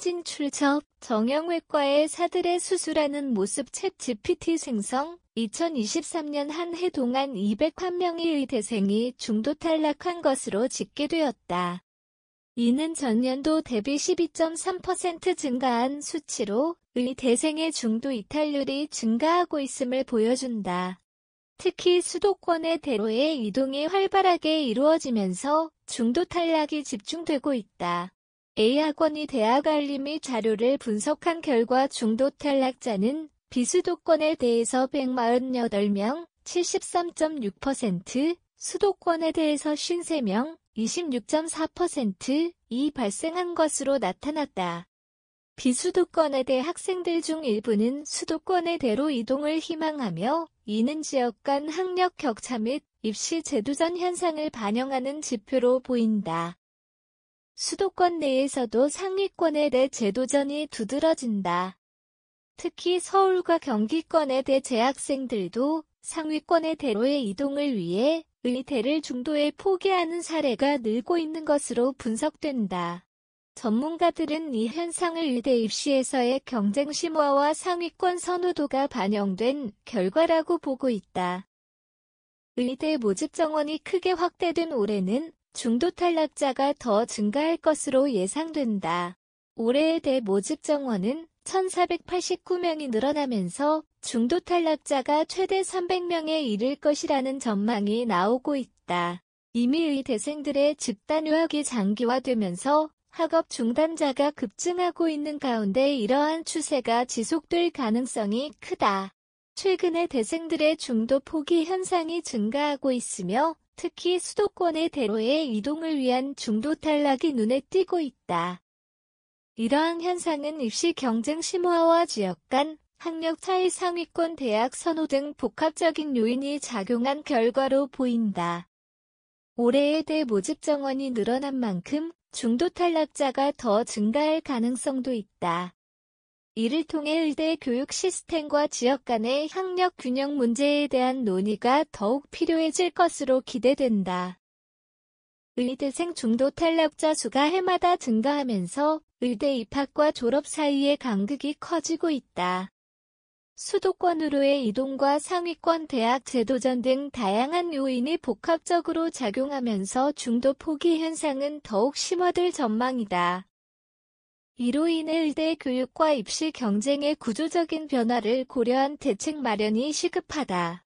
사진 출처, 정형외과의 사들의 수술하는 모습 챗 GPT 생성, 2023년 한 해 동안 201명의 0 의대생이 중도 탈락한 것으로 집계되었다. 이는 전년도 대비 12.3% 증가한 수치로 의대생의 중도 이탈률이 증가하고 있음을 보여준다. 특히 수도권의 대로의 이동이 활발하게 이루어지면서 중도 탈락이 집중되고 있다. A학원이 대학 알림및 자료를 분석한 결과 중도 탈락자는 비수도권에 대해서 148명, 73.6%, 수도권에 대해서 53명, 26.4%이 발생한 것으로 나타났다. 비수도권에 대 학생들 중 일부는 수도권에 대로 이동을 희망하며 이는 지역 간 학력 격차 및 입시 제도전 현상을 반영하는 지표로 보인다. 수도권 내에서도 상위권에 대 재도전이 두드러진다. 특히 서울과 경기권에 대 재학생들도 상위권의 대로의 이동을 위해 의대를 중도에 포기하는 사례가 늘고 있는 것으로 분석된다. 전문가들은 이 현상을 의대 입시에서의 경쟁 심화와 상위권 선호도가 반영된 결과라고 보고 있다. 의대 모집 정원이 크게 확대된 올해는 중도 탈락자가 더 증가할 것으로 예상된다. 올해의 대모집 정원은 1,489명이 늘어나면서 중도 탈락자가 최대 300명에 이를 것이라는 전망이 나오고 있다. 이미 의대생들의 집단 휴학이 장기화되면서 학업 중단자가 급증하고 있는 가운데 이러한 추세가 지속될 가능성이 크다. 최근에 대생들의 중도 포기 현상이 증가하고 있으며 특히 수도권의 대로의 이동을 위한 중도 탈락이 눈에 띄고 있다. 이러한 현상은 입시 경쟁 심화와 지역 간 학력 차이 상위권 대학 선호 등 복합적인 요인이 작용한 결과로 보인다. 올해의 대모집 정원이 늘어난 만큼 중도 탈락자가 더 증가할 가능성도 있다. 이를 통해 의대 교육 시스템과 지역 간의 학력 균형 문제에 대한 논의가 더욱 필요해질 것으로 기대된다. 의대생 중도 탈락자 수가 해마다 증가하면서 의대 입학과 졸업 사이의 간극이 커지고 있다. 수도권으로의 이동과 상위권 대학 제도전 등 다양한 요인이 복합적으로 작용하면서 중도 포기 현상은 더욱 심화될 전망이다. 이로 인해 의대 교육과 입시 경쟁의 구조적인 변화를 고려한 대책 마련이 시급하다.